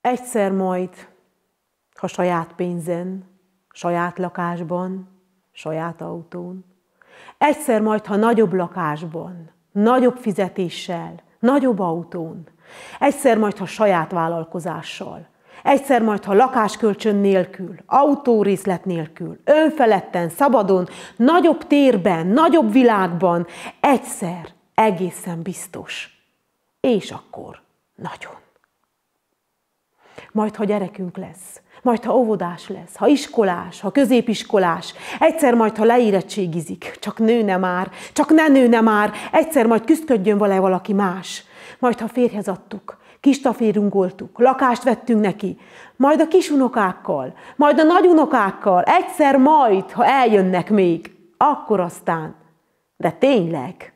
Egyszer majd, ha saját pénzen, saját lakásban, saját autón, egyszer majd, ha nagyobb lakásban, nagyobb fizetéssel, nagyobb autón, egyszer majd, ha saját vállalkozással, egyszer majd, ha lakáskölcsön nélkül, autórészlet nélkül, önfeletten, szabadon, nagyobb térben, nagyobb világban, egyszer, egészen biztos. És akkor nagyon majd ha gyerekünk lesz, majd ha óvodás lesz, ha iskolás, ha középiskolás, egyszer majd ha leérettségizik, csak nőne már, csak ne nőne már, egyszer majd küzdködjön vele valaki más, majd ha férhez adtuk, kistaférungoltuk, lakást vettünk neki, majd a kisunokákkal, majd a nagyunokákkal, egyszer majd, ha eljönnek még, akkor aztán. De tényleg,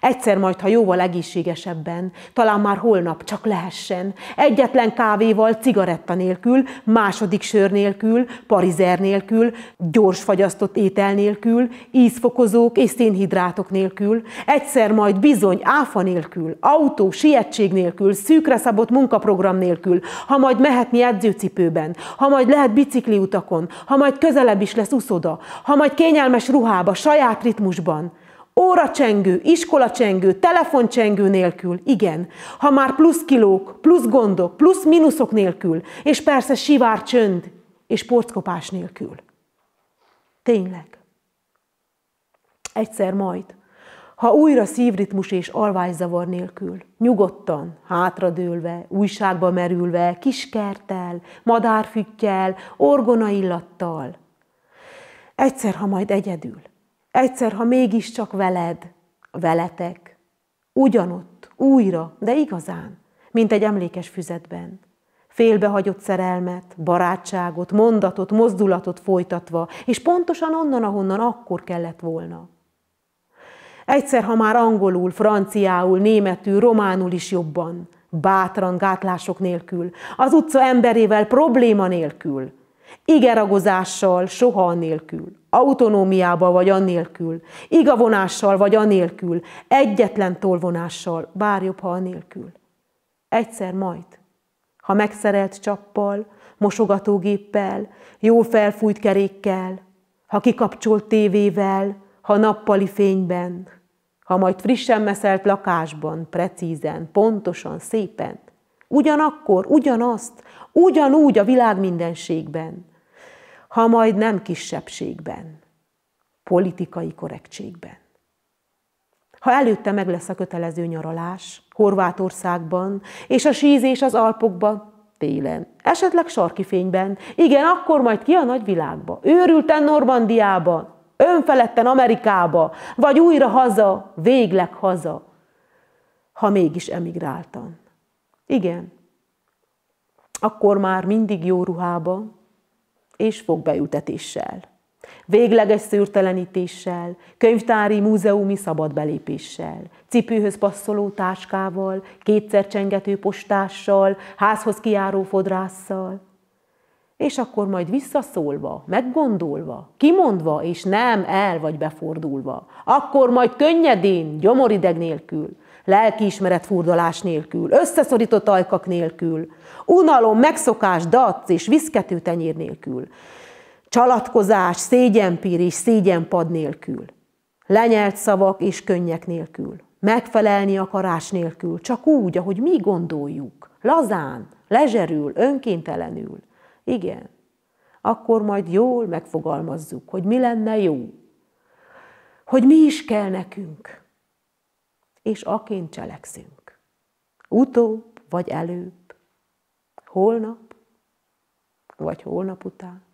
Egyszer majd, ha jóval egészségesebben, talán már holnap csak lehessen, egyetlen kávéval, cigaretta nélkül, második sör nélkül, parizer nélkül, gyors fagyasztott étel nélkül, ízfokozók és szénhidrátok nélkül, egyszer majd bizony áfa nélkül, autó, sietség nélkül, szűkre szabott munkaprogram nélkül, ha majd mehetni edzőcipőben, ha majd lehet bicikliutakon, ha majd közelebb is lesz uszoda, ha majd kényelmes ruhába, saját ritmusban – óracsengő, iskolacsengő, telefoncsengő nélkül, igen. Ha már plusz kilók, plusz gondok, plusz mínuszok nélkül, és persze sivár csönd és porckopás nélkül. Tényleg. Egyszer majd, ha újra szívritmus és alvágyzavar nélkül, nyugodtan, hátradőlve, újságba merülve, kiskertel, madárfüttyel, orgona illattal. Egyszer, ha majd egyedül, Egyszer, ha mégiscsak veled, veletek, ugyanott, újra, de igazán, mint egy emlékes füzetben. Félbehagyott szerelmet, barátságot, mondatot, mozdulatot folytatva, és pontosan onnan, ahonnan akkor kellett volna. Egyszer, ha már angolul, franciául, németül, románul is jobban, bátran, gátlások nélkül, az utca emberével probléma nélkül, Igeragozással soha anélkül, autonómiába vagy anélkül, igavonással vagy anélkül, egyetlen tolvonással, bár jobb, ha anélkül. Egyszer majd, ha megszerelt csappal, mosogatógéppel, jó felfújt kerékkel, ha kikapcsolt tévével, ha nappali fényben, ha majd frissen meszelt lakásban, precízen, pontosan, szépen. Ugyanakkor, ugyanazt, Ugyanúgy a világ mindenségben, ha majd nem kisebbségben, politikai korrektségben. Ha előtte meg lesz a kötelező nyaralás Horvátországban, és a sízés az Alpokban, télen, esetleg sarki fényben, igen, akkor majd ki a nagyvilágba, őrülten Normandiába, önfeledten Amerikába, vagy újra haza, végleg haza, ha mégis emigráltan. Igen, akkor már mindig jó ruhába és fogbeültetéssel, végleges szűrtelenítéssel, könyvtári múzeumi szabad belépéssel, cipőhöz passzoló táskával, kétszer csengető postással, házhoz kiáró fodrásszal, és akkor majd visszaszólva, meggondolva, kimondva, és nem el vagy befordulva, akkor majd könnyedén, gyomorideg nélkül, lelkiismeret furdalás nélkül, összeszorított ajkak nélkül, unalom, megszokás, dac és viszkető tenyér nélkül, csalatkozás, szégyenpír és szégyenpad nélkül, lenyelt szavak és könnyek nélkül, megfelelni akarás nélkül, csak úgy, ahogy mi gondoljuk, lazán, lezserül, önkéntelenül. Igen, akkor majd jól megfogalmazzuk, hogy mi lenne jó, hogy mi is kell nekünk és aként cselekszünk. Utóbb vagy előbb, holnap vagy holnap után.